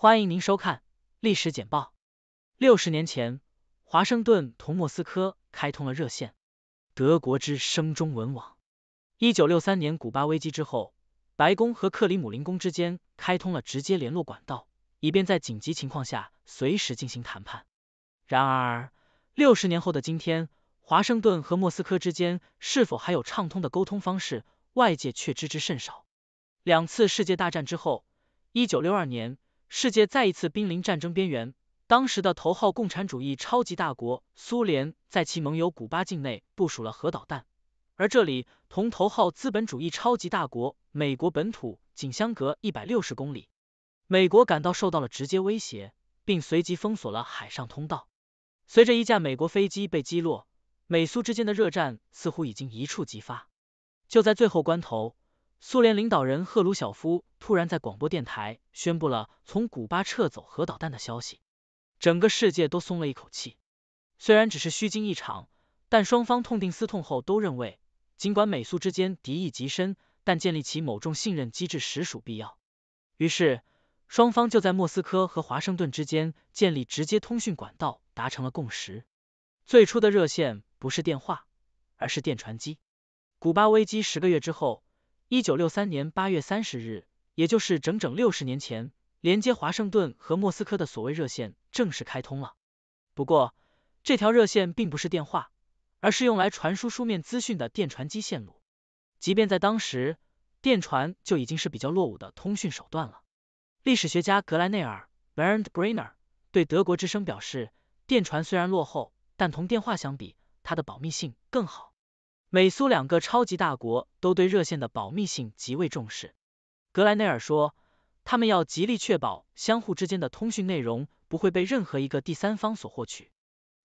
欢迎您收看历史简报。六十年前，华盛顿同莫斯科开通了热线。德国之声中文网。一九六三年古巴危机之后，白宫和克里姆林宫之间开通了直接联络管道，以便在紧急情况下随时进行谈判。然而，六十年后的今天，华盛顿和莫斯科之间是否还有畅通的沟通方式，外界却知之甚少。两次世界大战之后，一九六二年。世界再一次濒临战争边缘。当时的头号共产主义超级大国苏联，在其盟友古巴境内部署了核导弹，而这里同头号资本主义超级大国美国本土仅相隔一百六十公里。美国感到受到了直接威胁，并随即封锁了海上通道。随着一架美国飞机被击落，美苏之间的热战似乎已经一触即发。就在最后关头。苏联领导人赫鲁晓夫突然在广播电台宣布了从古巴撤走核导弹的消息，整个世界都松了一口气。虽然只是虚惊一场，但双方痛定思痛后都认为，尽管美苏之间敌意极深，但建立起某种信任机制实属必要。于是，双方就在莫斯科和华盛顿之间建立直接通讯管道，达成了共识。最初的热线不是电话，而是电传机。古巴危机十个月之后。一九六三年八月三十日，也就是整整六十年前，连接华盛顿和莫斯科的所谓热线正式开通了。不过，这条热线并不是电话，而是用来传输书面资讯的电传机线路。即便在当时，电传就已经是比较落伍的通讯手段了。历史学家格莱内尔 （Bernd Brainer） 对德国之声表示，电传虽然落后，但同电话相比，它的保密性更好。美苏两个超级大国都对热线的保密性极为重视，格莱内尔说，他们要极力确保相互之间的通讯内容不会被任何一个第三方所获取。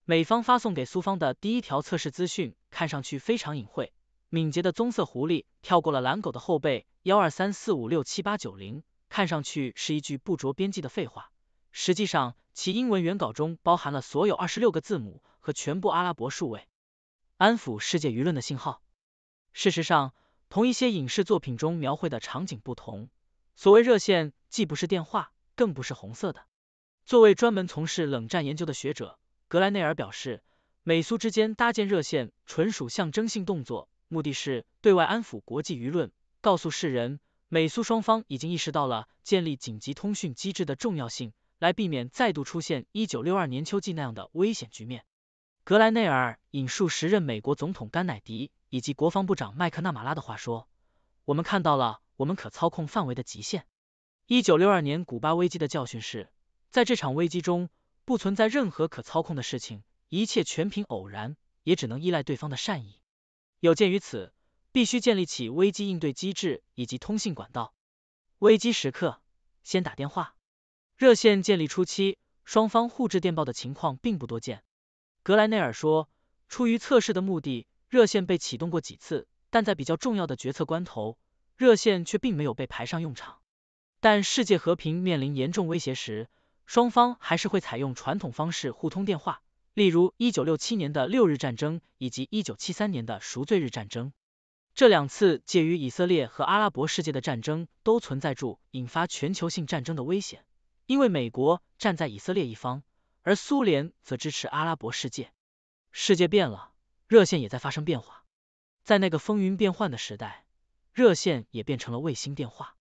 美方发送给苏方的第一条测试资讯看上去非常隐晦，敏捷的棕色狐狸跳过了蓝狗的后背，幺二三四五六七八九零，看上去是一句不着边际的废话，实际上其英文原稿中包含了所有二十六个字母和全部阿拉伯数位。安抚世界舆论的信号。事实上，同一些影视作品中描绘的场景不同，所谓热线既不是电话，更不是红色的。作为专门从事冷战研究的学者，格莱内尔表示，美苏之间搭建热线纯属象征性动作，目的是对外安抚国际舆论，告诉世人美苏双方已经意识到了建立紧急通讯机制的重要性，来避免再度出现一九六二年秋季那样的危险局面。格莱内尔引述时任美国总统甘乃迪以及国防部长麦克纳马拉的话说：“我们看到了我们可操控范围的极限。一九六二年古巴危机的教训是，在这场危机中不存在任何可操控的事情，一切全凭偶然，也只能依赖对方的善意。有鉴于此，必须建立起危机应对机制以及通信管道。危机时刻先打电话，热线建立初期，双方互致电报的情况并不多见。”格莱内尔说，出于测试的目的，热线被启动过几次，但在比较重要的决策关头，热线却并没有被排上用场。但世界和平面临严重威胁时，双方还是会采用传统方式互通电话，例如一九六七年的六日战争以及一九七三年的赎罪日战争。这两次介于以色列和阿拉伯世界的战争都存在住引发全球性战争的危险，因为美国站在以色列一方。而苏联则支持阿拉伯世界。世界变了，热线也在发生变化。在那个风云变幻的时代，热线也变成了卫星电话。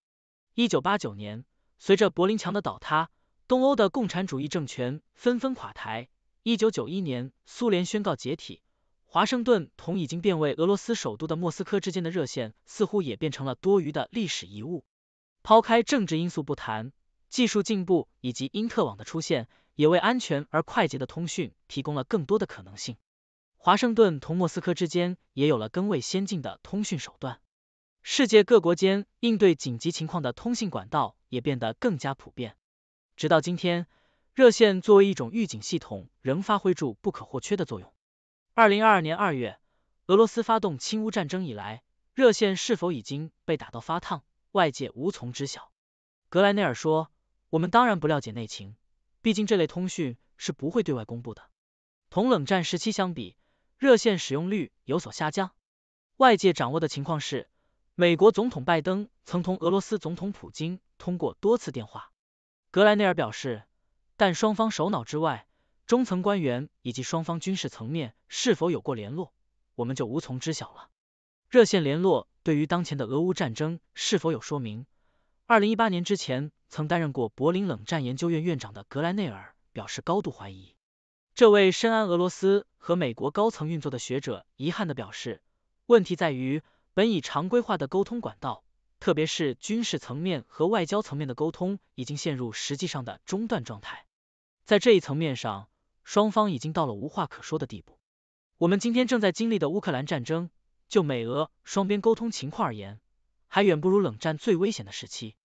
一九八九年，随着柏林墙的倒塌，东欧的共产主义政权纷纷垮台。一九九一年，苏联宣告解体。华盛顿同已经变为俄罗斯首都的莫斯科之间的热线，似乎也变成了多余的历史遗物。抛开政治因素不谈。技术进步以及因特网的出现，也为安全而快捷的通讯提供了更多的可能性。华盛顿同莫斯科之间也有了更为先进的通讯手段，世界各国间应对紧急情况的通信管道也变得更加普遍。直到今天，热线作为一种预警系统，仍发挥着不可或缺的作用。二零二二年二月，俄罗斯发动亲乌战争以来，热线是否已经被打到发烫，外界无从知晓。格莱内尔说。我们当然不了解内情，毕竟这类通讯是不会对外公布的。同冷战时期相比，热线使用率有所下降。外界掌握的情况是，美国总统拜登曾同俄罗斯总统普京通过多次电话。格莱内尔表示，但双方首脑之外，中层官员以及双方军事层面是否有过联络，我们就无从知晓了。热线联络对于当前的俄乌战争是否有说明？二零一八年之前。曾担任过柏林冷战研究院院长的格莱内尔表示高度怀疑。这位深谙俄罗斯和美国高层运作的学者遗憾地表示，问题在于本已常规化的沟通管道，特别是军事层面和外交层面的沟通，已经陷入实际上的中断状态。在这一层面上，双方已经到了无话可说的地步。我们今天正在经历的乌克兰战争，就美俄双边沟通情况而言，还远不如冷战最危险的时期。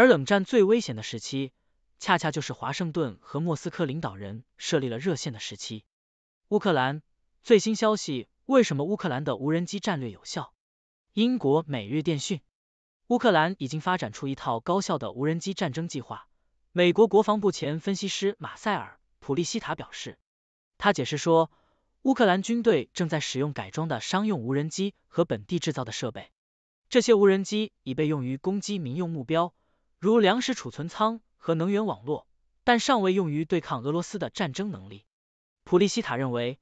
而冷战最危险的时期，恰恰就是华盛顿和莫斯科领导人设立了热线的时期。乌克兰最新消息，为什么乌克兰的无人机战略有效？英国每日电讯，乌克兰已经发展出一套高效的无人机战争计划。美国国防部前分析师马塞尔普利西塔表示，他解释说，乌克兰军队正在使用改装的商用无人机和本地制造的设备，这些无人机已被用于攻击民用目标。如粮食储存仓和能源网络，但尚未用于对抗俄罗斯的战争能力。普利西塔认为，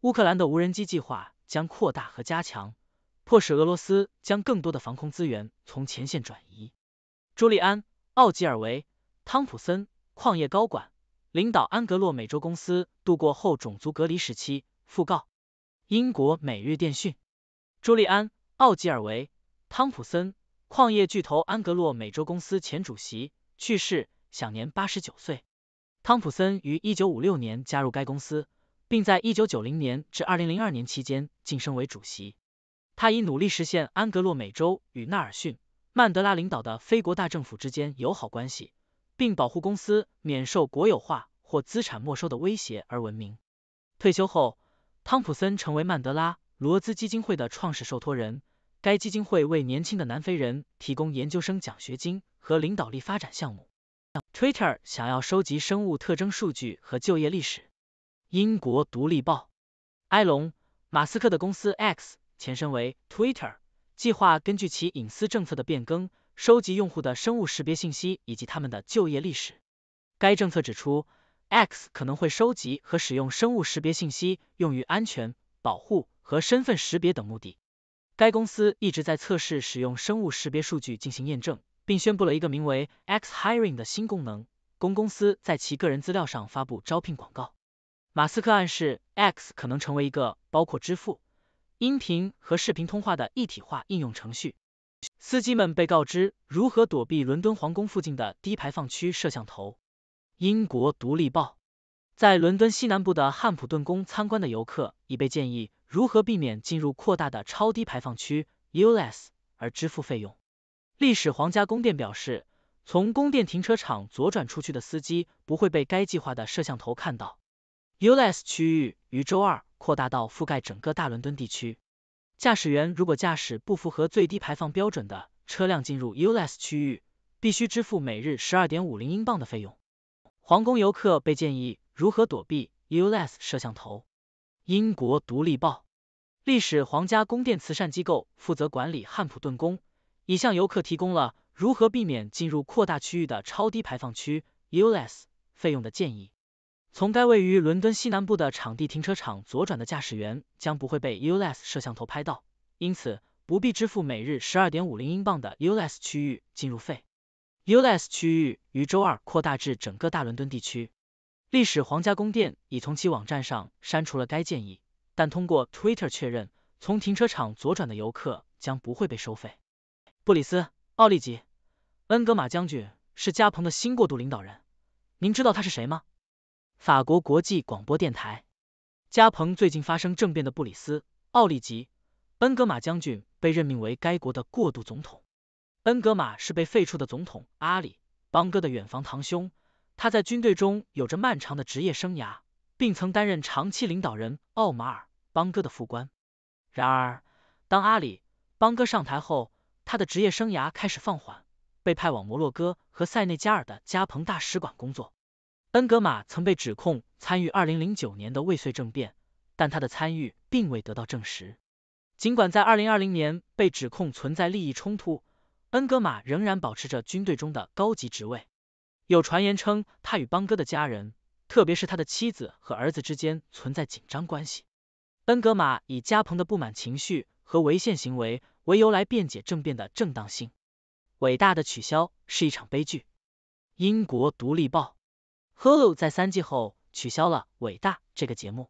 乌克兰的无人机计划将扩大和加强，迫使俄罗斯将更多的防空资源从前线转移。朱利安·奥吉尔维·汤普森，矿业高管，领导安格洛美洲公司，度过后种族隔离时期。讣告：英国每日电讯。朱利安·奥吉尔维·汤普森。矿业巨头安格洛美洲公司前主席去世，享年八十九岁。汤普森于一九五六年加入该公司，并在一九九零年至二零零二年期间晋升为主席。他以努力实现安格洛美洲与纳尔逊·曼德拉领导的非国大政府之间友好关系，并保护公司免受国有化或资产没收的威胁而闻名。退休后，汤普森成为曼德拉罗兹基金会的创始受托人。该基金会为年轻的南非人提供研究生奖学金和领导力发展项目。Twitter 想要收集生物特征数据和就业历史。英国独立报，埃隆·马斯克的公司 X 前身为 Twitter，计划根据其隐私政策的变更，收集用户的生物识别信息以及他们的就业历史。该政策指出，X 可能会收集和使用生物识别信息，用于安全、保护和身份识别等目的。该公司一直在测试使用生物识别数据进行验证，并宣布了一个名为 X Hiring 的新功能，供公司在其个人资料上发布招聘广告。马斯克暗示 X 可能成为一个包括支付、音频和视频通话的一体化应用程序。司机们被告知如何躲避伦敦皇宫附近的低排放区摄像头。英国独立报，在伦敦西南部的汉普顿宫参观的游客已被建议。如何避免进入扩大的超低排放区 u l s 而支付费用？历史皇家宫殿表示，从宫殿停车场左转出去的司机不会被该计划的摄像头看到。u l s 区域于周二扩大到覆盖整个大伦敦地区。驾驶员如果驾驶不符合最低排放标准的车辆进入 u l s 区域，必须支付每日十二点五零英镑的费用。皇宫游客被建议如何躲避 u l s 摄像头。《英国独立报》：历史皇家宫殿慈善机构负责管理汉普顿宫，已向游客提供了如何避免进入扩大区域的超低排放区 u l s 费用的建议。从该位于伦敦西南部的场地停车场左转的驾驶员将不会被 u l s 摄像头拍到，因此不必支付每日十二点五零英镑的 u l s 区域进入费。u l s 区域于周二扩大至整个大伦敦地区。历史皇家宫殿已从其网站上删除了该建议，但通过 Twitter 确认，从停车场左转的游客将不会被收费。布里斯·奥利吉·恩格玛将军是加蓬的新过渡领导人，您知道他是谁吗？法国国际广播电台，加蓬最近发生政变的布里斯·奥利吉·恩格玛将军被任命为该国的过渡总统。恩格玛是被废黜的总统阿里·邦戈的远房堂兄。他在军队中有着漫长的职业生涯，并曾担任长期领导人奥马尔·邦戈的副官。然而，当阿里·邦戈上台后，他的职业生涯开始放缓，被派往摩洛哥和塞内加尔的加蓬大使馆工作。恩格玛曾被指控参与二零零九年的未遂政变，但他的参与并未得到证实。尽管在二零二零年被指控存在利益冲突，恩格玛仍然保持着军队中的高级职位。有传言称，他与邦哥的家人，特别是他的妻子和儿子之间存在紧张关系。恩格玛以加蓬的不满情绪和违宪行为为由来辩解政变的正当性。伟大的取消是一场悲剧。英国独立报 h u l u 在三季后取消了《伟大》这个节目。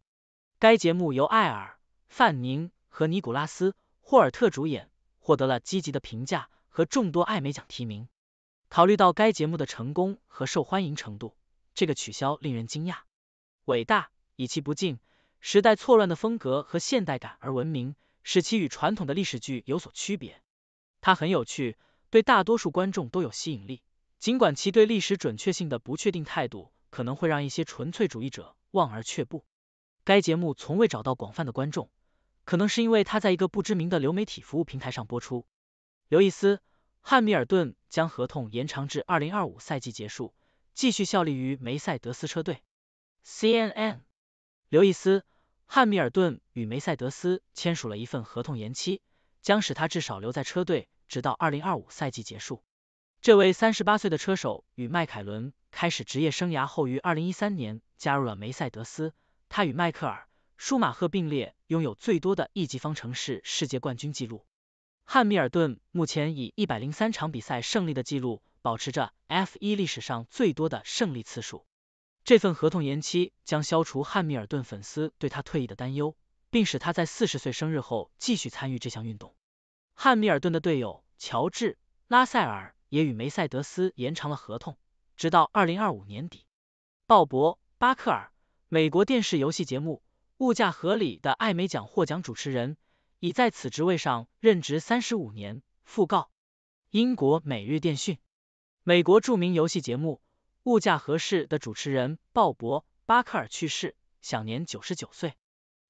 该节目由艾尔、范宁和尼古拉斯·霍尔特主演，获得了积极的评价和众多艾美奖提名。考虑到该节目的成功和受欢迎程度，这个取消令人惊讶。伟大以其不敬、时代错乱的风格和现代感而闻名，使其与传统的历史剧有所区别。它很有趣，对大多数观众都有吸引力，尽管其对历史准确性的不确定态度可能会让一些纯粹主义者望而却步。该节目从未找到广泛的观众，可能是因为它在一个不知名的流媒体服务平台上播出。刘易斯。汉密尔顿将合同延长至二零二五赛季结束，继续效力于梅赛德斯车队。CNN，刘易斯·汉密尔顿与梅赛德斯签署了一份合同延期，将使他至少留在车队直到二零二五赛季结束。这位三十八岁的车手与迈凯伦开始职业生涯后，于二零一三年加入了梅赛德斯。他与迈克尔·舒马赫并列拥有最多的一级方程式世界冠军纪录。汉密尔顿目前以一百零三场比赛胜利的记录，保持着 F 一历史上最多的胜利次数。这份合同延期将消除汉密尔顿粉丝对他退役的担忧，并使他在四十岁生日后继续参与这项运动。汉密尔顿的队友乔治·拉塞尔也与梅赛德斯延长了合同，直到二零二五年底。鲍勃·巴克尔，美国电视游戏节目《物价合理》的艾美奖获奖主持人。已在此职位上任职三十五年。讣告：英国每日电讯。美国著名游戏节目《物价合适》的主持人鲍勃·巴克尔去世，享年九十九岁。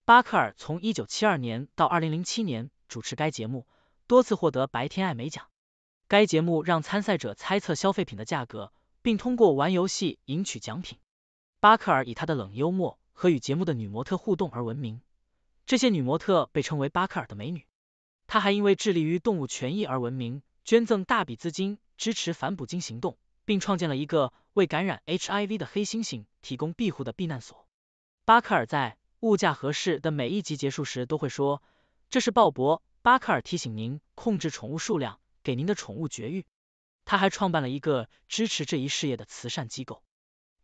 巴克尔从一九七二年到二零零七年主持该节目，多次获得白天爱美奖。该节目让参赛者猜测消费品的价格，并通过玩游戏赢取奖品。巴克尔以他的冷幽默和与节目的女模特互动而闻名。这些女模特被称为巴克尔的美女。她还因为致力于动物权益而闻名，捐赠大笔资金支持反捕鲸行动，并创建了一个为感染 HIV 的黑猩猩提供庇护的避难所。巴克尔在《物价合适》的每一集结束时都会说：“这是鲍勃·巴克尔提醒您控制宠物数量，给您的宠物绝育。”他还创办了一个支持这一事业的慈善机构。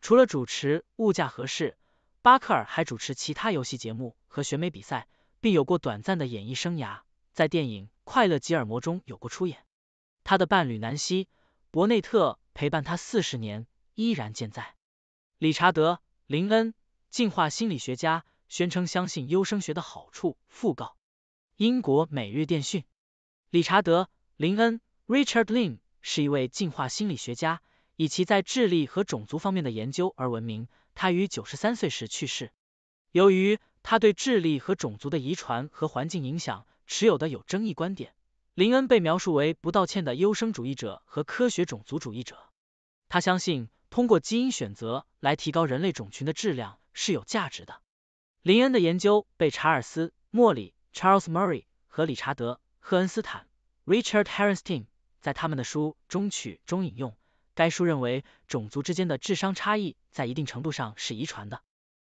除了主持《物价合适》，巴克尔还主持其他游戏节目和选美比赛，并有过短暂的演艺生涯，在电影《快乐吉尔摩》中有过出演。他的伴侣南希·伯内特陪伴他四十年，依然健在。理查德·林恩，进化心理学家，宣称相信优生学的好处。讣告：英国每日电讯。理查德·林恩 （Richard l i n 是一位进化心理学家，以其在智力和种族方面的研究而闻名。他于九十三岁时去世。由于他对智力和种族的遗传和环境影响持有的有争议观点，林恩被描述为不道歉的优生主义者和科学种族主义者。他相信通过基因选择来提高人类种群的质量是有价值的。林恩的研究被查尔斯·莫里 （Charles Murray） 和理查德·赫恩斯坦 （Richard Herrington） 在他们的书中取中引用。该书认为，种族之间的智商差异在一定程度上是遗传的。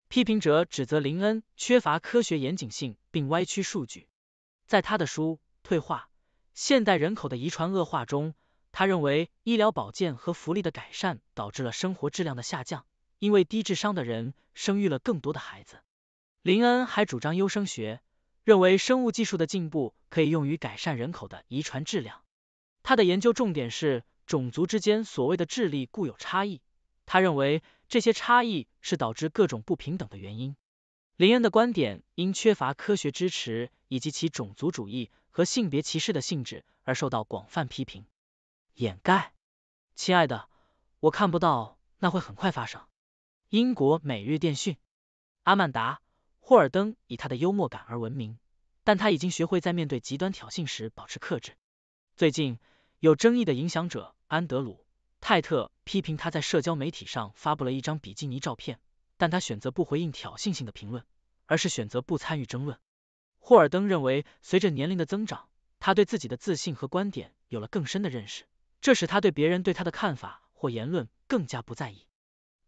批评者指责林恩缺乏科学严谨性，并歪曲数据。在他的书《退化：现代人口的遗传恶化》中，他认为医疗保健和福利的改善导致了生活质量的下降，因为低智商的人生育了更多的孩子。林恩还主张优生学，认为生物技术的进步可以用于改善人口的遗传质量。他的研究重点是。种族之间所谓的智力固有差异，他认为这些差异是导致各种不平等的原因。林恩的观点因缺乏科学支持以及其种族主义和性别歧视的性质而受到广泛批评。掩盖，亲爱的，我看不到，那会很快发生。英国每日电讯。阿曼达·霍尔登以他的幽默感而闻名，但他已经学会在面对极端挑衅时保持克制。最近。有争议的影响者安德鲁·泰特批评他在社交媒体上发布了一张比基尼照片，但他选择不回应挑衅性的评论，而是选择不参与争论。霍尔登认为，随着年龄的增长，他对自己的自信和观点有了更深的认识，这使他对别人对他的看法或言论更加不在意。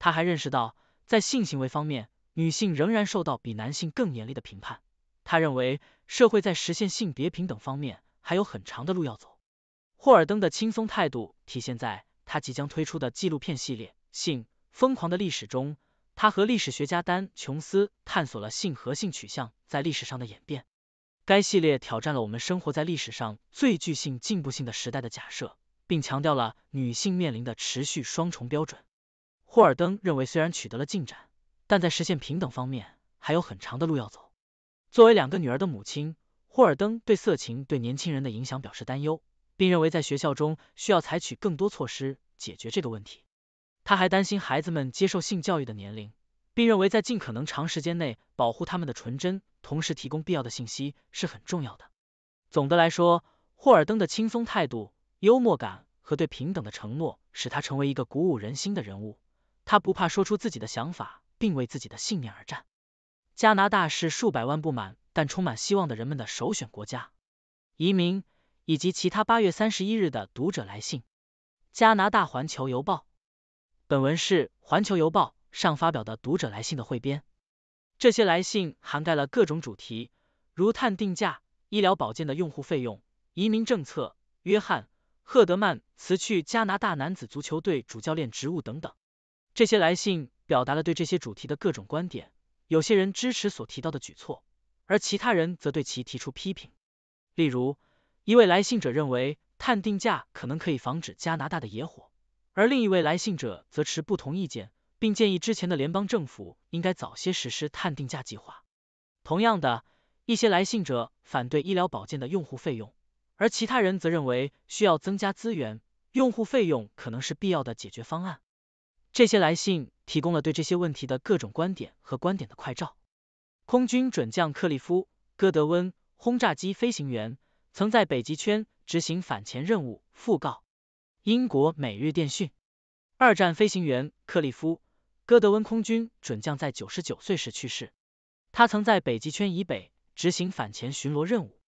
他还认识到，在性行为方面，女性仍然受到比男性更严厉的评判。他认为，社会在实现性别平等方面还有很长的路要走。霍尔登的轻松态度体现在他即将推出的纪录片系列《性：疯狂的历史》中。他和历史学家丹·琼斯探索了性和性取向在历史上的演变。该系列挑战了我们生活在历史上最具性进步性的时代的假设，并强调了女性面临的持续双重标准。霍尔登认为，虽然取得了进展，但在实现平等方面还有很长的路要走。作为两个女儿的母亲，霍尔登对色情对年轻人的影响表示担忧。并认为在学校中需要采取更多措施解决这个问题。他还担心孩子们接受性教育的年龄，并认为在尽可能长时间内保护他们的纯真，同时提供必要的信息是很重要的。总的来说，霍尔登的轻松态度、幽默感和对平等的承诺使他成为一个鼓舞人心的人物。他不怕说出自己的想法，并为自己的信念而战。加拿大是数百万不满但充满希望的人们的首选国家移民。以及其他八月三十一日的读者来信，《加拿大环球邮报》。本文是《环球邮报》上发表的读者来信的汇编。这些来信涵盖了各种主题，如碳定价、医疗保健的用户费用、移民政策、约翰·赫德曼辞去加拿大男子足球队主教练职务等等。这些来信表达了对这些主题的各种观点。有些人支持所提到的举措，而其他人则对其提出批评。例如。一位来信者认为，碳定价可能可以防止加拿大的野火，而另一位来信者则持不同意见，并建议之前的联邦政府应该早些实施碳定价计划。同样的一些来信者反对医疗保健的用户费用，而其他人则认为需要增加资源，用户费用可能是必要的解决方案。这些来信提供了对这些问题的各种观点和观点的快照。空军准将克利夫·戈德温，轰炸机飞行员。曾在北极圈执行反潜任务。讣告：英国《每日电讯》二战飞行员克利夫·戈德温空军准将在九十九岁时去世。他曾在北极圈以北执行反潜巡逻任务。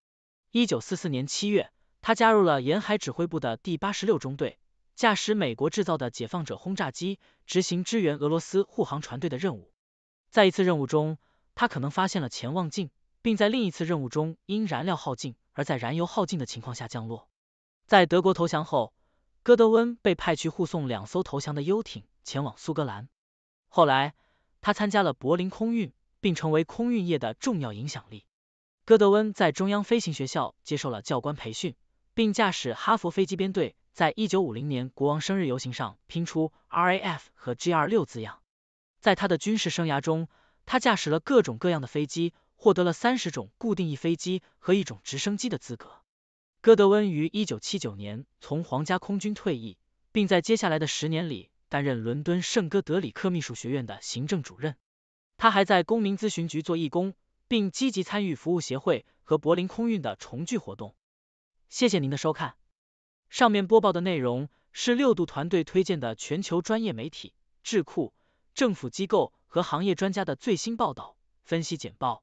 一九四四年七月，他加入了沿海指挥部的第八十六中队，驾驶美国制造的解放者轰炸机执行支援俄罗斯护航船队的任务。在一次任务中，他可能发现了潜望镜，并在另一次任务中因燃料耗尽。而在燃油耗尽的情况下降落。在德国投降后，戈德温被派去护送两艘投降的游艇前往苏格兰。后来，他参加了柏林空运，并成为空运业的重要影响力。戈德温在中央飞行学校接受了教官培训，并驾驶哈佛飞机编队，在一九五零年国王生日游行上拼出 RAF 和 GR6 字样。在他的军事生涯中，他驾驶了各种各样的飞机。获得了三十种固定翼飞机和一种直升机的资格。戈德温于一九七九年从皇家空军退役，并在接下来的十年里担任伦敦圣哥德里克秘书学院的行政主任。他还在公民咨询局做义工，并积极参与服务协会和柏林空运的重聚活动。谢谢您的收看。上面播报的内容是六度团队推荐的全球专业媒体、智库、政府机构和行业专家的最新报道、分析简报。